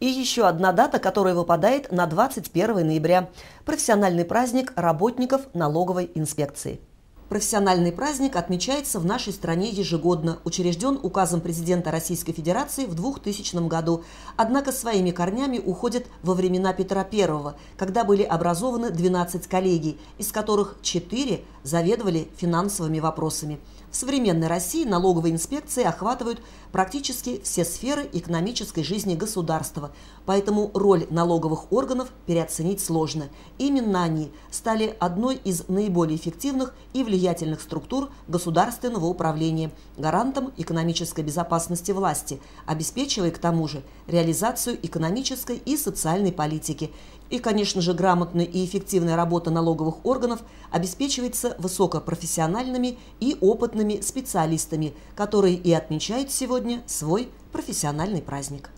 И еще одна дата, которая выпадает на 21 ноября – профессиональный праздник работников налоговой инспекции. Профессиональный праздник отмечается в нашей стране ежегодно, учрежден указом президента Российской Федерации в 2000 году. Однако своими корнями уходит во времена Петра I, когда были образованы 12 коллегий, из которых 4 заведовали финансовыми вопросами. В современной России налоговые инспекции охватывают практически все сферы экономической жизни государства, поэтому роль налоговых органов переоценить сложно. Именно они стали одной из наиболее эффективных и влиятельных влиятельных структур государственного управления, гарантом экономической безопасности власти, обеспечивая к тому же реализацию экономической и социальной политики. И, конечно же, грамотная и эффективная работа налоговых органов обеспечивается высокопрофессиональными и опытными специалистами, которые и отмечают сегодня свой профессиональный праздник.